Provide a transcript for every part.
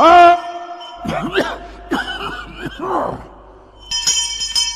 Oh,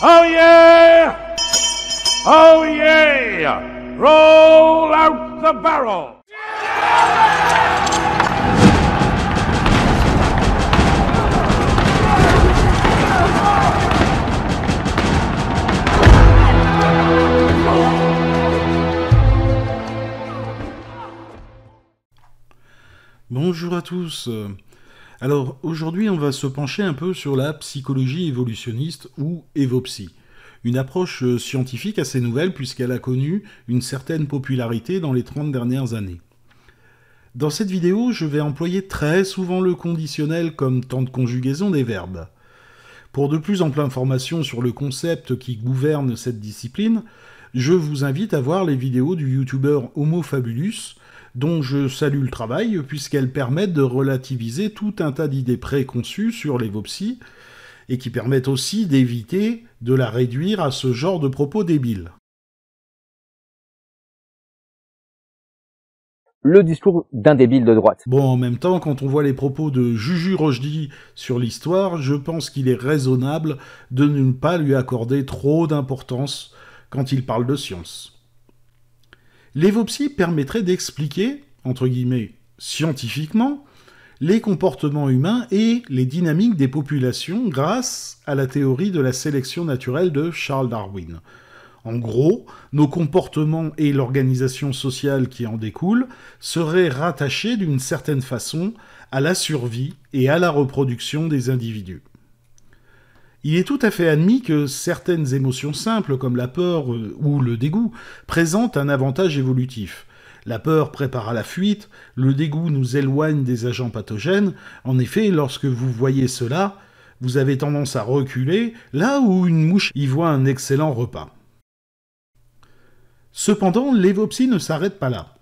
oh! yeah! Oh yeah! Roll out the barrel! Bonjour à tous. Alors aujourd'hui, on va se pencher un peu sur la psychologie évolutionniste ou évopsie. Une approche euh, scientifique assez nouvelle puisqu'elle a connu une certaine popularité dans les 30 dernières années. Dans cette vidéo, je vais employer très souvent le conditionnel comme temps de conjugaison des verbes. Pour de plus amples informations sur le concept qui gouverne cette discipline, je vous invite à voir les vidéos du youtubeur Homo Fabulus dont je salue le travail, puisqu'elles permettent de relativiser tout un tas d'idées préconçues sur l'évopsie, et qui permettent aussi d'éviter de la réduire à ce genre de propos débiles. le discours d'un débile de droite. Bon, en même temps, quand on voit les propos de Juju Rojdi sur l'histoire, je pense qu'il est raisonnable de ne pas lui accorder trop d'importance quand il parle de science. L'évopsie permettrait d'expliquer, entre guillemets, scientifiquement, les comportements humains et les dynamiques des populations grâce à la théorie de la sélection naturelle de Charles Darwin. En gros, nos comportements et l'organisation sociale qui en découle seraient rattachés d'une certaine façon à la survie et à la reproduction des individus. Il est tout à fait admis que certaines émotions simples comme la peur euh, ou le dégoût présentent un avantage évolutif. La peur prépare à la fuite, le dégoût nous éloigne des agents pathogènes. En effet, lorsque vous voyez cela, vous avez tendance à reculer là où une mouche y voit un excellent repas. Cependant, l'évopsie ne s'arrête pas là.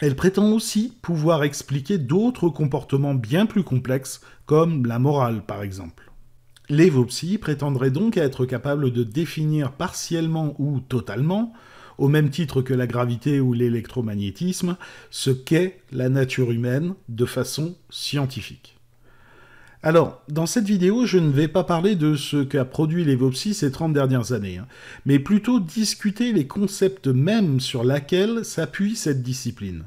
Elle prétend aussi pouvoir expliquer d'autres comportements bien plus complexes, comme la morale par exemple. L'évopsie prétendrait donc être capable de définir partiellement ou totalement, au même titre que la gravité ou l'électromagnétisme, ce qu'est la nature humaine de façon scientifique. Alors, dans cette vidéo, je ne vais pas parler de ce qu'a produit l'évopsie ces 30 dernières années, hein, mais plutôt discuter les concepts mêmes sur lesquels s'appuie cette discipline.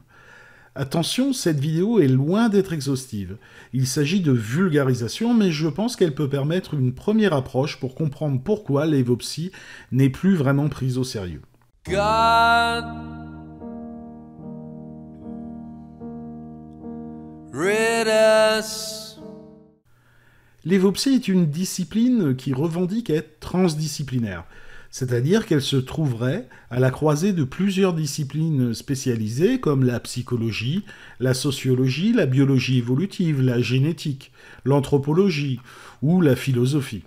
Attention, cette vidéo est loin d'être exhaustive. Il s'agit de vulgarisation, mais je pense qu'elle peut permettre une première approche pour comprendre pourquoi l'évopsie n'est plus vraiment prise au sérieux. L'évopsie est une discipline qui revendique être transdisciplinaire c'est-à-dire qu'elle se trouverait à la croisée de plusieurs disciplines spécialisées comme la psychologie, la sociologie, la biologie évolutive, la génétique, l'anthropologie ou la philosophie.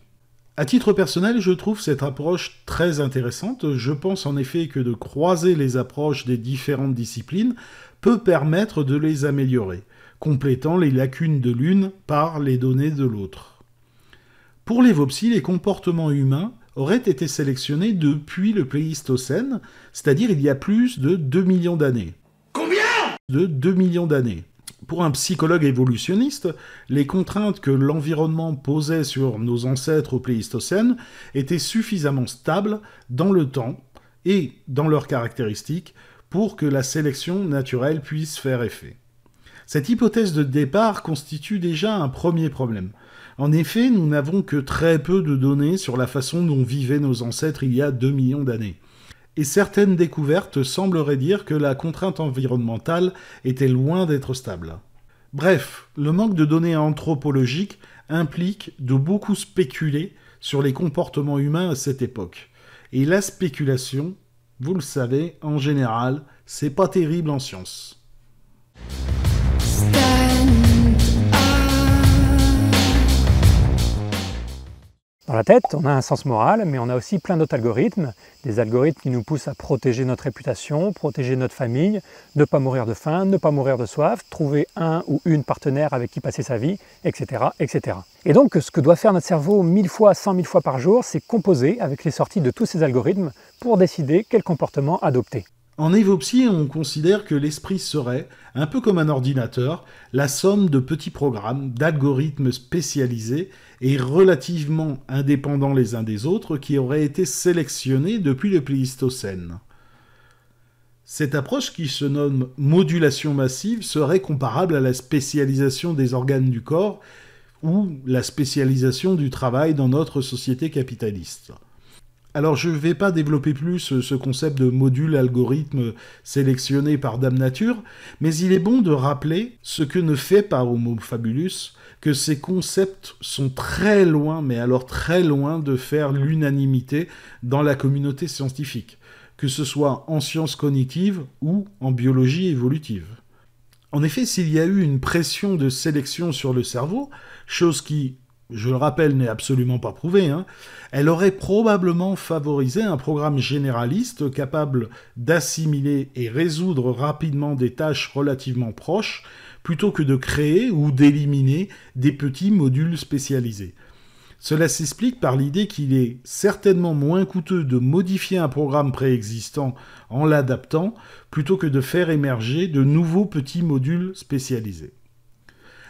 À titre personnel, je trouve cette approche très intéressante. Je pense en effet que de croiser les approches des différentes disciplines peut permettre de les améliorer, complétant les lacunes de l'une par les données de l'autre. Pour les VOPSI, les comportements humains aurait été sélectionnés depuis le Pléistocène, c'est-à-dire il y a plus de 2 millions d'années. Combien De 2 millions d'années. Pour un psychologue évolutionniste, les contraintes que l'environnement posait sur nos ancêtres au Pléistocène étaient suffisamment stables dans le temps et dans leurs caractéristiques pour que la sélection naturelle puisse faire effet. Cette hypothèse de départ constitue déjà un premier problème. En effet, nous n'avons que très peu de données sur la façon dont vivaient nos ancêtres il y a 2 millions d'années. Et certaines découvertes sembleraient dire que la contrainte environnementale était loin d'être stable. Bref, le manque de données anthropologiques implique de beaucoup spéculer sur les comportements humains à cette époque. Et la spéculation, vous le savez, en général, c'est pas terrible en science. dans la tête, on a un sens moral, mais on a aussi plein d'autres algorithmes, des algorithmes qui nous poussent à protéger notre réputation, protéger notre famille, ne pas mourir de faim, ne pas mourir de soif, trouver un ou une partenaire avec qui passer sa vie, etc. etc. Et donc ce que doit faire notre cerveau mille fois, cent mille fois par jour, c'est composer avec les sorties de tous ces algorithmes pour décider quel comportement adopter. En évopsie, on considère que l'esprit serait, un peu comme un ordinateur, la somme de petits programmes, d'algorithmes spécialisés et relativement indépendants les uns des autres qui auraient été sélectionnés depuis le Pléistocène. Cette approche qui se nomme modulation massive serait comparable à la spécialisation des organes du corps ou la spécialisation du travail dans notre société capitaliste. Alors je ne vais pas développer plus euh, ce concept de module algorithme sélectionné par Dame Nature, mais il est bon de rappeler ce que ne fait pas Homo Fabulus, que ces concepts sont très loin, mais alors très loin de faire l'unanimité dans la communauté scientifique, que ce soit en sciences cognitives ou en biologie évolutive. En effet, s'il y a eu une pression de sélection sur le cerveau, chose qui, je le rappelle, n'est absolument pas prouvé. Hein, elle aurait probablement favorisé un programme généraliste capable d'assimiler et résoudre rapidement des tâches relativement proches, plutôt que de créer ou d'éliminer des petits modules spécialisés. Cela s'explique par l'idée qu'il est certainement moins coûteux de modifier un programme préexistant en l'adaptant plutôt que de faire émerger de nouveaux petits modules spécialisés.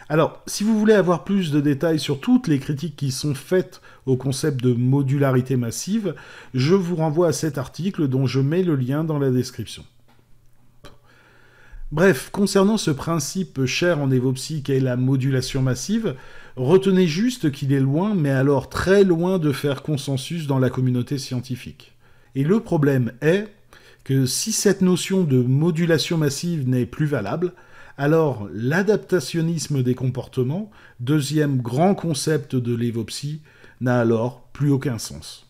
Alors, si vous voulez avoir plus de détails sur toutes les critiques qui sont faites au concept de modularité massive, je vous renvoie à cet article dont je mets le lien dans la description. Bref, concernant ce principe cher en évopsie qu'est la modulation massive, retenez juste qu'il est loin, mais alors très loin de faire consensus dans la communauté scientifique. Et le problème est que si cette notion de modulation massive n'est plus valable, alors, l'adaptationnisme des comportements, deuxième grand concept de l'évopsie, n'a alors plus aucun sens.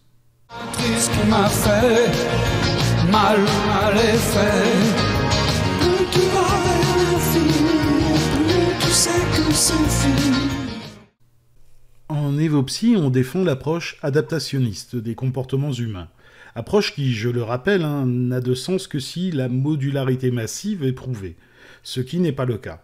En évopsie, on défend l'approche adaptationniste des comportements humains. Approche qui, je le rappelle, hein, n'a de sens que si la modularité massive est prouvée ce qui n'est pas le cas.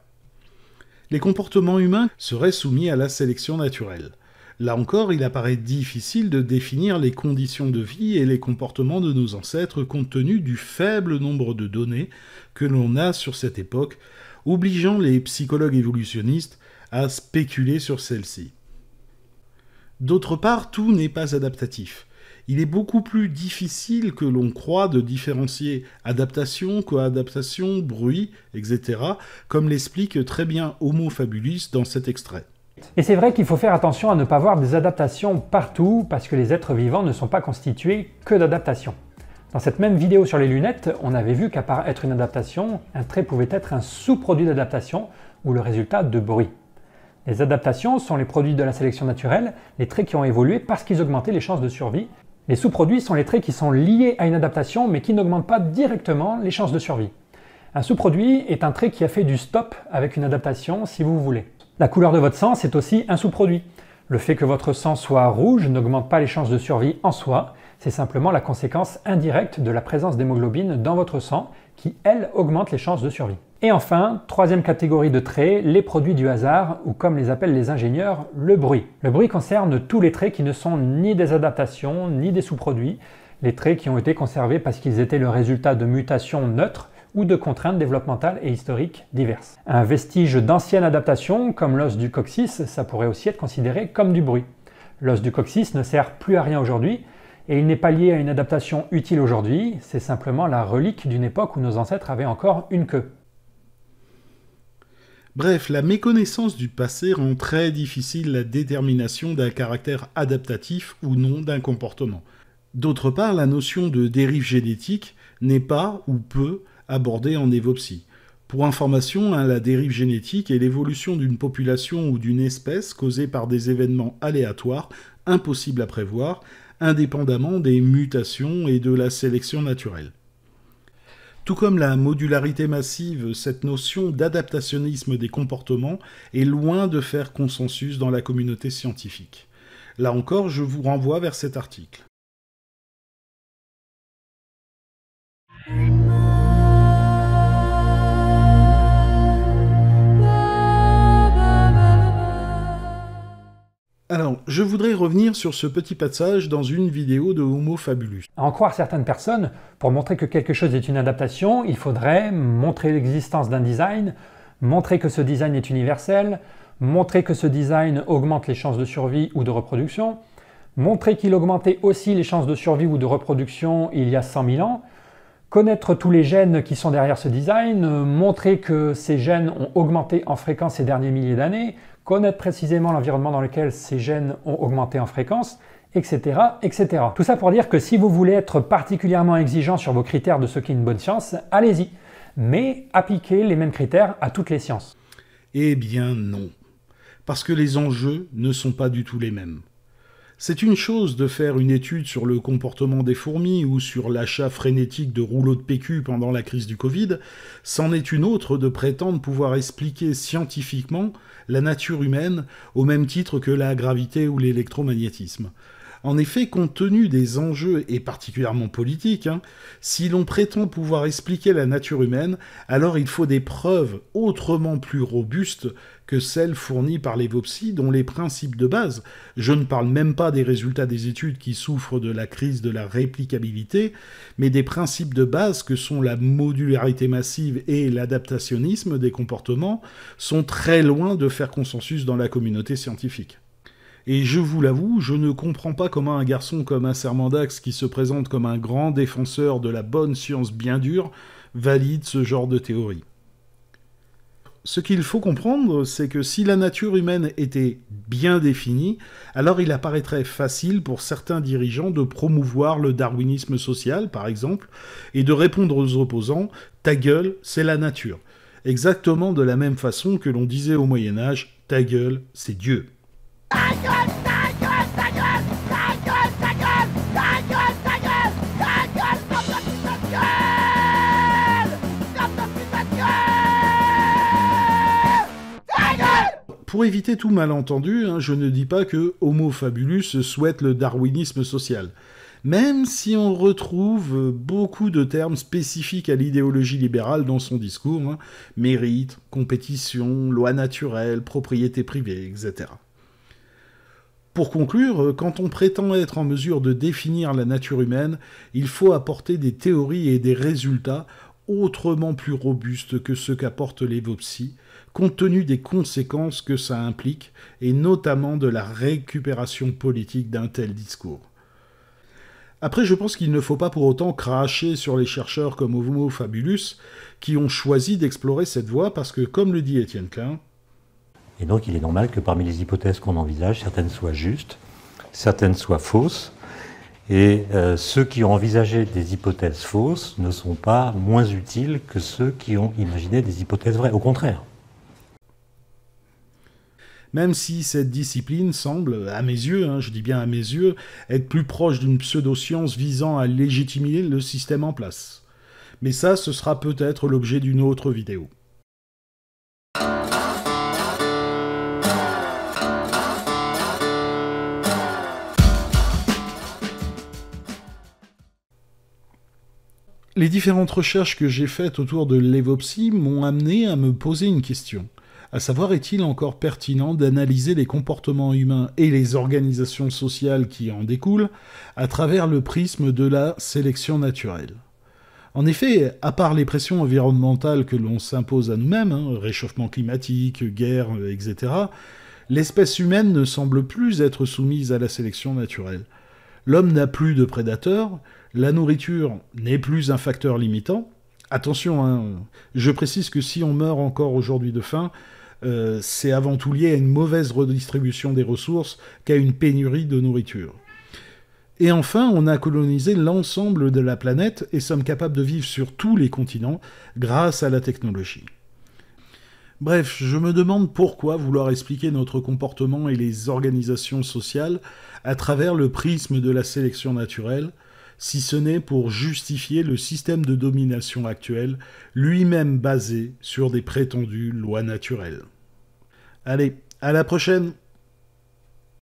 Les comportements humains seraient soumis à la sélection naturelle. Là encore, il apparaît difficile de définir les conditions de vie et les comportements de nos ancêtres compte tenu du faible nombre de données que l'on a sur cette époque, obligeant les psychologues évolutionnistes à spéculer sur celle-ci. D'autre part, tout n'est pas adaptatif il est beaucoup plus difficile que l'on croit de différencier adaptation, coadaptation, bruit, etc., comme l'explique très bien Homo Fabulis dans cet extrait. Et c'est vrai qu'il faut faire attention à ne pas voir des adaptations partout, parce que les êtres vivants ne sont pas constitués que d'adaptations. Dans cette même vidéo sur les lunettes, on avait vu qu'à part être une adaptation, un trait pouvait être un sous-produit d'adaptation ou le résultat de bruit. Les adaptations sont les produits de la sélection naturelle, les traits qui ont évolué parce qu'ils augmentaient les chances de survie, les sous-produits sont les traits qui sont liés à une adaptation mais qui n'augmentent pas directement les chances de survie. Un sous-produit est un trait qui a fait du stop avec une adaptation si vous voulez. La couleur de votre sang, c'est aussi un sous-produit. Le fait que votre sang soit rouge n'augmente pas les chances de survie en soi, c'est simplement la conséquence indirecte de la présence d'hémoglobine dans votre sang qui, elle, augmente les chances de survie. Et enfin, troisième catégorie de traits, les produits du hasard, ou comme les appellent les ingénieurs, le bruit. Le bruit concerne tous les traits qui ne sont ni des adaptations, ni des sous-produits, les traits qui ont été conservés parce qu'ils étaient le résultat de mutations neutres ou de contraintes développementales et historiques diverses. Un vestige d'anciennes adaptations, comme l'os du coccyx, ça pourrait aussi être considéré comme du bruit. L'os du coccyx ne sert plus à rien aujourd'hui, et il n'est pas lié à une adaptation utile aujourd'hui, c'est simplement la relique d'une époque où nos ancêtres avaient encore une queue. Bref, la méconnaissance du passé rend très difficile la détermination d'un caractère adaptatif ou non d'un comportement. D'autre part, la notion de dérive génétique n'est pas ou peu abordée en évopsie. Pour information, hein, la dérive génétique est l'évolution d'une population ou d'une espèce causée par des événements aléatoires, impossibles à prévoir, indépendamment des mutations et de la sélection naturelle. Tout comme la modularité massive, cette notion d'adaptationnisme des comportements est loin de faire consensus dans la communauté scientifique. Là encore, je vous renvoie vers cet article. Alors, je voudrais revenir sur ce petit passage dans une vidéo de Homo Fabulus. À en croire certaines personnes, pour montrer que quelque chose est une adaptation, il faudrait montrer l'existence d'un design, montrer que ce design est universel, montrer que ce design augmente les chances de survie ou de reproduction, montrer qu'il augmentait aussi les chances de survie ou de reproduction il y a 100 000 ans, connaître tous les gènes qui sont derrière ce design, montrer que ces gènes ont augmenté en fréquence ces derniers milliers d'années, connaître précisément l'environnement dans lequel ces gènes ont augmenté en fréquence, etc., etc. Tout ça pour dire que si vous voulez être particulièrement exigeant sur vos critères de ce qu'est une bonne science, allez-y, mais appliquez les mêmes critères à toutes les sciences. Eh bien non, parce que les enjeux ne sont pas du tout les mêmes. C'est une chose de faire une étude sur le comportement des fourmis ou sur l'achat frénétique de rouleaux de PQ pendant la crise du Covid, c'en est une autre de prétendre pouvoir expliquer scientifiquement la nature humaine au même titre que la gravité ou l'électromagnétisme. En effet, compte tenu des enjeux, et particulièrement politiques, hein, si l'on prétend pouvoir expliquer la nature humaine, alors il faut des preuves autrement plus robustes que celles fournies par l'évopsie, dont les principes de base, je ne parle même pas des résultats des études qui souffrent de la crise de la réplicabilité, mais des principes de base que sont la modularité massive et l'adaptationnisme des comportements, sont très loin de faire consensus dans la communauté scientifique. Et je vous l'avoue, je ne comprends pas comment un garçon comme un qui se présente comme un grand défenseur de la bonne science bien dure, valide ce genre de théorie. Ce qu'il faut comprendre, c'est que si la nature humaine était bien définie, alors il apparaîtrait facile pour certains dirigeants de promouvoir le darwinisme social, par exemple, et de répondre aux opposants Ta gueule, c'est la nature. Exactement de la même façon que l'on disait au Moyen Âge Ta gueule, c'est Dieu. Pour éviter tout malentendu, hein, je ne dis pas que Homo Fabulus souhaite le darwinisme social. Même si on retrouve beaucoup de termes spécifiques à l'idéologie libérale dans son discours, hein, mérite, compétition, loi naturelle, propriété privée, etc. Pour conclure, euh, quand on prétend être en mesure de définir la nature humaine, il faut apporter des théories et des résultats autrement plus robustes que ceux les l'évopsie, compte tenu des conséquences que ça implique, et notamment de la récupération politique d'un tel discours. Après, je pense qu'il ne faut pas pour autant cracher sur les chercheurs comme Homo Fabulus, qui ont choisi d'explorer cette voie parce que, comme le dit Étienne Klein, et donc il est normal que parmi les hypothèses qu'on envisage, certaines soient justes, certaines soient fausses. Et euh, ceux qui ont envisagé des hypothèses fausses ne sont pas moins utiles que ceux qui ont imaginé des hypothèses vraies. Au contraire. Même si cette discipline semble, à mes yeux, hein, je dis bien à mes yeux, être plus proche d'une pseudo-science visant à légitimer le système en place. Mais ça, ce sera peut-être l'objet d'une autre vidéo. les différentes recherches que j'ai faites autour de l'évopsie m'ont amené à me poser une question, à savoir est-il encore pertinent d'analyser les comportements humains et les organisations sociales qui en découlent à travers le prisme de la sélection naturelle. En effet, à part les pressions environnementales que l'on s'impose à nous-mêmes, hein, réchauffement climatique, guerre, etc., l'espèce humaine ne semble plus être soumise à la sélection naturelle. L'homme n'a plus de prédateurs, la nourriture n'est plus un facteur limitant. Attention, hein, je précise que si on meurt encore aujourd'hui de faim, euh, c'est avant tout lié à une mauvaise redistribution des ressources qu'à une pénurie de nourriture. Et enfin, on a colonisé l'ensemble de la planète et sommes capables de vivre sur tous les continents grâce à la technologie. Bref, je me demande pourquoi vouloir expliquer notre comportement et les organisations sociales à travers le prisme de la sélection naturelle, si ce n'est pour justifier le système de domination actuel, lui-même basé sur des prétendues lois naturelles. Allez, à la prochaine